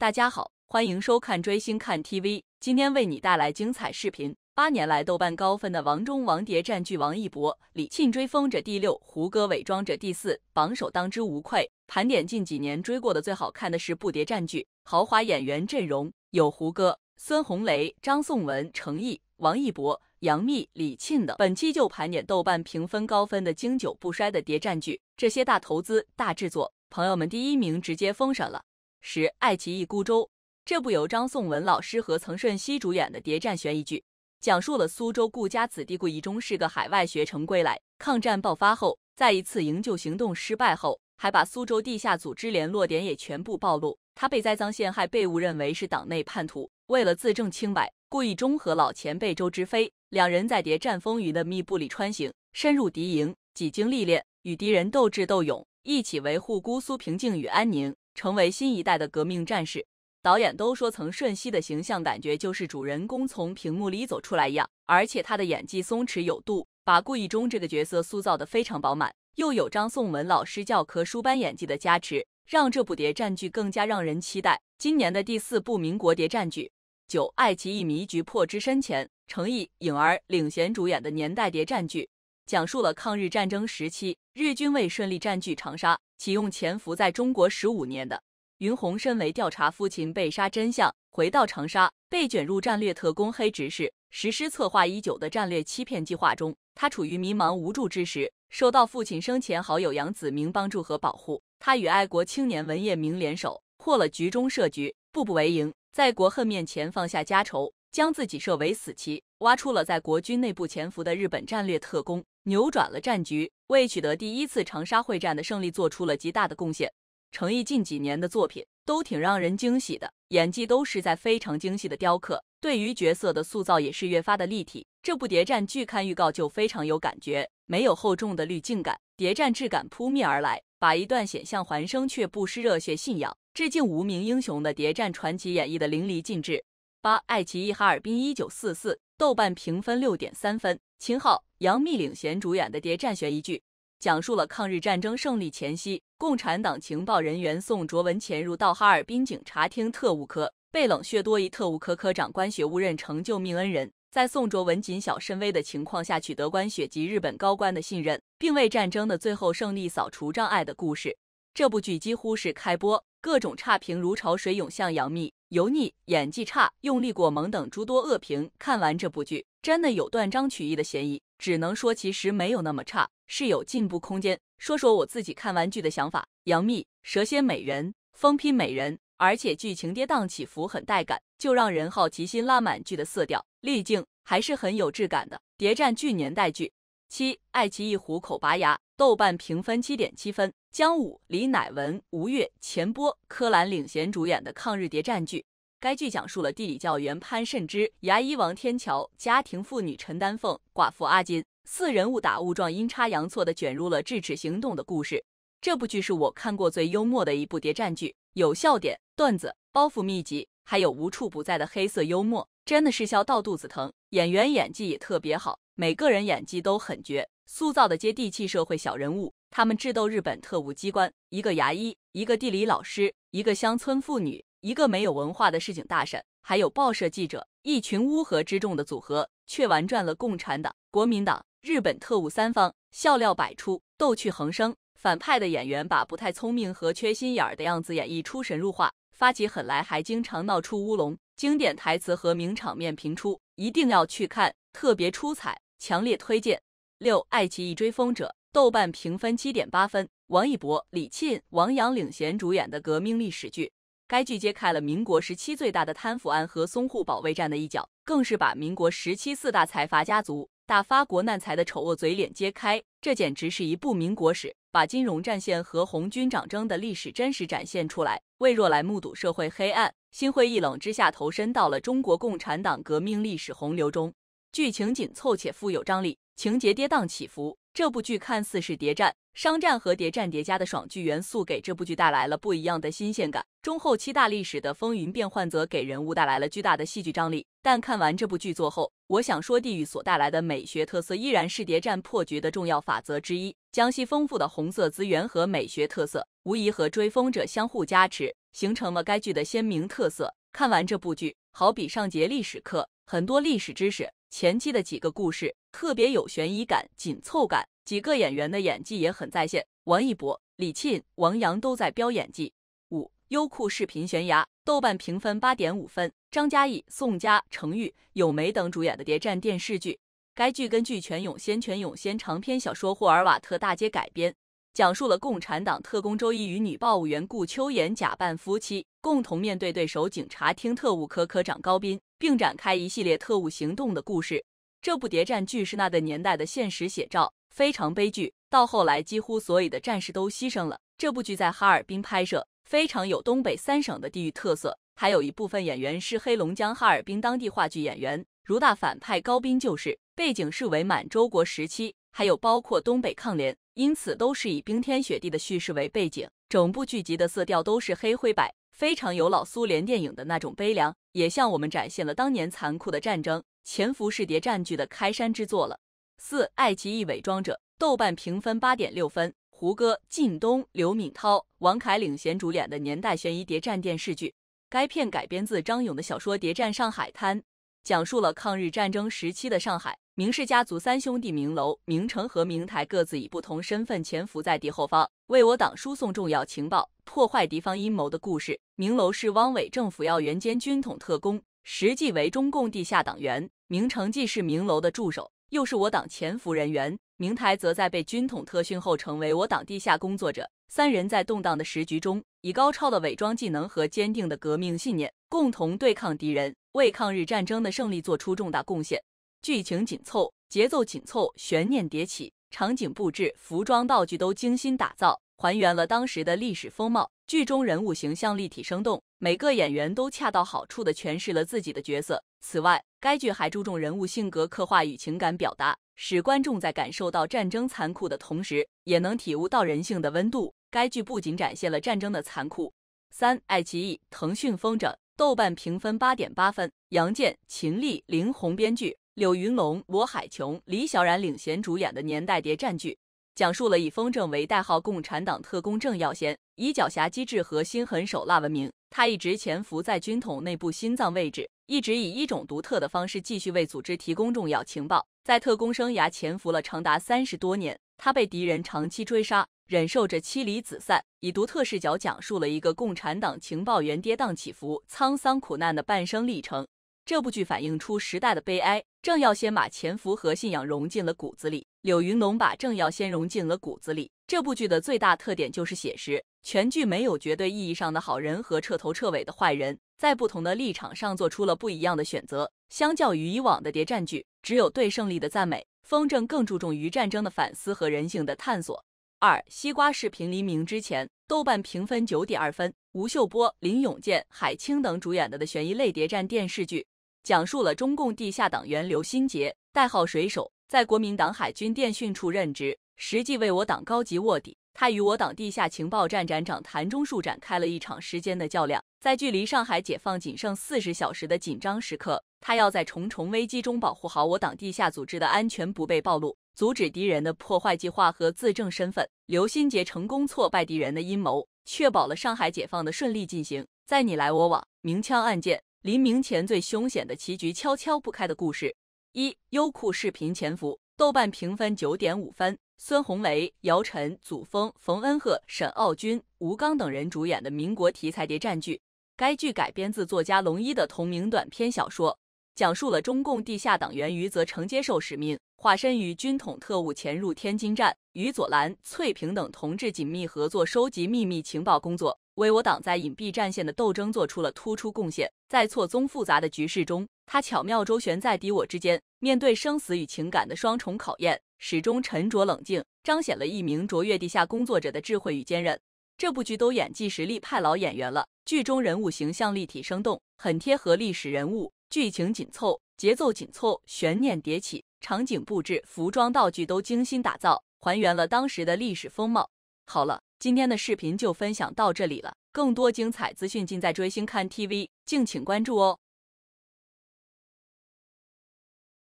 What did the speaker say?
大家好，欢迎收看追星看 TV，今天为你带来精彩视频。八年来豆瓣高分的王中王谍战剧《王一博、李沁追风者》第六，《胡歌伪装者》第四，榜首当之无愧。盘点近几年追过的最好看的是不谍战剧，豪华演员阵容有胡歌、孙红雷、张颂文、成毅、王一博、杨幂、李沁等。本期就盘点豆瓣评分高分的经久不衰的谍战剧，这些大投资、大制作，朋友们第一名直接封神了。十《爱奇艺孤舟》这部由张颂文老师和曾舜晞主演的谍战悬疑剧，讲述了苏州顾家子弟顾一中是个海外学成归来。抗战爆发后，在一次营救行动失败后，还把苏州地下组织联络点也全部暴露。他被栽赃陷害，被误认为是党内叛徒。为了自证清白，顾易中和老前辈周知非两人在谍战风云的密布里穿行，深入敌营，几经历练，与敌人斗智斗勇，一起维护姑苏平静与安宁。成为新一代的革命战士。导演都说，曾舜晞的形象感觉就是主人公从屏幕里走出来一样，而且他的演技松弛有度，把顾易中这个角色塑造的非常饱满，又有张颂文老师教科书般演技的加持，让这部谍战剧更加让人期待。今年的第四部民国谍战剧，《九》爱奇艺迷局破之深浅，程毅、颖儿领衔主演的年代谍战剧。讲述了抗日战争时期，日军为顺利占据长沙，启用潜伏在中国十五年的云红，身为调查父亲被杀真相，回到长沙，被卷入战略特工黑执事实施策划已久的战略欺骗计划中。他处于迷茫无助之时，受到父亲生前好友杨子明帮助和保护。他与爱国青年文彦明联手，破了局中设局，步步为营，在国恨面前放下家仇，将自己设为死棋，挖出了在国军内部潜伏的日本战略特工。扭转了战局，为取得第一次长沙会战的胜利做出了极大的贡献。程毅近几年的作品都挺让人惊喜的，演技都是在非常精细的雕刻，对于角色的塑造也是越发的立体。这部谍战剧看预告就非常有感觉，没有厚重的滤镜感，谍战质感扑面而来，把一段险象环生却不失热血信仰、致敬无名英雄的谍战传奇演绎的淋漓尽致。八爱奇艺《哈尔滨一九四四》。豆瓣评分六点三分，秦昊、杨幂领衔主演的谍战悬疑剧，讲述了抗日战争胜利前夕，共产党情报人员宋卓文潜入到哈尔滨警察厅特务科，被冷血多疑特务科科长关雪误认成救命恩人，在宋卓文谨小慎微的情况下，取得关雪及日本高官的信任，并为战争的最后胜利扫除障碍的故事。这部剧几乎是开播，各种差评如潮水涌向杨幂。油腻、演技差、用力过猛等诸多恶评，看完这部剧真的有断章取义的嫌疑。只能说其实没有那么差，是有进步空间。说说我自己看完剧的想法：杨幂、蛇蝎美人、疯批美人，而且剧情跌宕起伏很带感，就让人好奇心拉满。剧的色调、滤镜还是很有质感的。谍战剧、年代剧。七，爱奇艺虎口拔牙。豆瓣评分七点七分，姜武、李乃文、吴越、钱波、柯蓝领衔主演的抗日谍战剧。该剧讲述了地理教员潘慎之、牙医王天桥、家庭妇女陈丹凤、寡妇阿金四人误打误撞、阴差阳错地卷入了智齿行动的故事。这部剧是我看过最幽默的一部谍战剧，有笑点、段子、包袱密集，还有无处不在的黑色幽默，真的是笑到肚子疼。演员演技也特别好，每个人演技都很绝。塑造的接地气社会小人物，他们智斗日本特务机关，一个牙医，一个地理老师，一个乡村妇女，一个没有文化的市井大婶，还有报社记者，一群乌合之众的组合，却玩转了共产党、国民党、日本特务三方，笑料百出，逗趣横生。反派的演员把不太聪明和缺心眼儿的样子演绎出神入化，发起狠来还经常闹出乌龙。经典台词和名场面频出，一定要去看，特别出彩，强烈推荐。六，《爱奇艺追风者》豆瓣评分七点八分，王一博、李沁、王阳领衔主演的革命历史剧。该剧揭开了民国时期最大的贪腐案和淞沪保卫战的一角，更是把民国时期四大财阀家族大发国难财的丑恶嘴脸揭开。这简直是一部民国史，把金融战线和红军长征的历史真实展现出来。魏若来目睹社会黑暗，心灰意冷之下，投身到了中国共产党革命历史洪流中。剧情紧凑且富有张力，情节跌宕起伏。这部剧看似是谍战、商战和谍战叠加的爽剧元素，给这部剧带来了不一样的新鲜感。中后期大历史的风云变幻，则给人物带来了巨大的戏剧张力。但看完这部剧作后，我想说，地域所带来的美学特色依然是谍战破局的重要法则之一。江西丰富的红色资源和美学特色，无疑和追风者相互加持，形成了该剧的鲜明特色。看完这部剧，好比上节历史课，很多历史知识。前期的几个故事特别有悬疑感、紧凑感，几个演员的演技也很在线。王一博、李沁、王阳都在飙演技。五、优酷视频《悬崖》，豆瓣评分八点五分，张嘉译、宋佳、成玉、咏梅等主演的谍战电视剧。该剧根据全永先《全永先》长篇小说《霍尔瓦特大街》改编。讲述了共产党特工周一与女报务员顾秋妍假扮夫妻，共同面对对手警察厅特务科科长高斌，并展开一系列特务行动的故事。这部谍战剧是那个年代的现实写照，非常悲剧。到后来，几乎所有的战士都牺牲了。这部剧在哈尔滨拍摄，非常有东北三省的地域特色。还有一部分演员是黑龙江哈尔滨当地话剧演员，如大反派高斌就是。背景是伪满洲国时期，还有包括东北抗联。因此都是以冰天雪地的叙事为背景，整部剧集的色调都是黑灰白，非常有老苏联电影的那种悲凉，也向我们展现了当年残酷的战争。潜伏式谍战剧的开山之作了。四，爱奇艺《伪装者》，豆瓣评分八点六分，胡歌、靳东、刘敏涛、王凯领衔主演的年代悬疑谍战电视剧。该片改编自张勇的小说《谍战上海滩》，讲述了抗日战争时期的上海。明氏家族三兄弟明楼、明诚和明台各自以不同身份潜伏在敌后方，为我党输送重要情报，破坏敌方阴谋的故事。明楼是汪伪政府要员兼军统特工，实际为中共地下党员。明诚既是明楼的助手，又是我党潜伏人员。明台则在被军统特训后，成为我党地下工作者。三人在动荡的时局中，以高超的伪装技能和坚定的革命信念，共同对抗敌人，为抗日战争的胜利做出重大贡献。剧情紧凑，节奏紧凑，悬念迭起，场景布置、服装、道具都精心打造，还原了当时的历史风貌。剧中人物形象立体生动，每个演员都恰到好处地诠释了自己的角色。此外，该剧还注重人物性格刻画与情感表达，使观众在感受到战争残酷的同时，也能体悟到人性的温度。该剧不仅展现了战争的残酷。三，爱奇艺、腾讯、风筝、豆瓣评分八点八分。杨建、秦丽、林红编剧。柳云龙、罗海琼、李小冉领衔主演的年代谍战剧，讲述了以风筝为代号共产党特工郑耀先，以狡黠机智和心狠手辣闻名。他一直潜伏在军统内部心脏位置，一直以一种独特的方式继续为组织提供重要情报。在特工生涯潜伏了长达三十多年，他被敌人长期追杀，忍受着妻离子散。以独特视角讲述了一个共产党情报员跌宕起伏、沧桑苦难的半生历程。这部剧反映出时代的悲哀。郑耀先把潜伏和信仰融进了骨子里。柳云龙把郑耀先融进了骨子里。这部剧的最大特点就是写实，全剧没有绝对意义上的好人和彻头彻尾的坏人，在不同的立场上做出了不一样的选择。相较于以往的谍战剧，只有对胜利的赞美，风筝更注重于战争的反思和人性的探索。二西瓜视频《黎明之前》，豆瓣评分九点二分，吴秀波、林永健、海清等主演的的悬疑类谍战电视剧。讲述了中共地下党员刘新杰，代号水手，在国民党海军电讯处任职，实际为我党高级卧底。他与我党地下情报站站长谭中树展开了一场时间的较量。在距离上海解放仅剩四十小时的紧张时刻，他要在重重危机中保护好我党地下组织的安全不被暴露，阻止敌人的破坏计划和自证身份。刘新杰成功挫败敌人的阴谋，确保了上海解放的顺利进行。在你来我往、明枪暗箭。黎明前最凶险的棋局，悄悄不开的故事。一优酷视频潜伏，豆瓣评分九点五分。孙红雷、姚晨、祖峰、冯恩鹤、沈傲君、吴刚等人主演的民国题材谍战剧。该剧改编自作家龙一的同名短篇小说。讲述了中共地下党员余则成接受使命，化身与军统特务潜入天津站，与左蓝、翠平等同志紧密合作，收集秘密情报工作，为我党在隐蔽战线的斗争做出了突出贡献。在错综复杂的局势中，他巧妙周旋在敌我之间，面对生死与情感的双重考验，始终沉着冷静，彰显了一名卓越地下工作者的智慧与坚韧。这部剧都演技实力派老演员了，剧中人物形象立体生动，很贴合历史人物。剧情紧凑，节奏紧凑，悬念迭起，场景布置、服装道具都精心打造，还原了当时的历史风貌。好了，今天的视频就分享到这里了，更多精彩资讯尽在追星看 TV，敬请关注哦。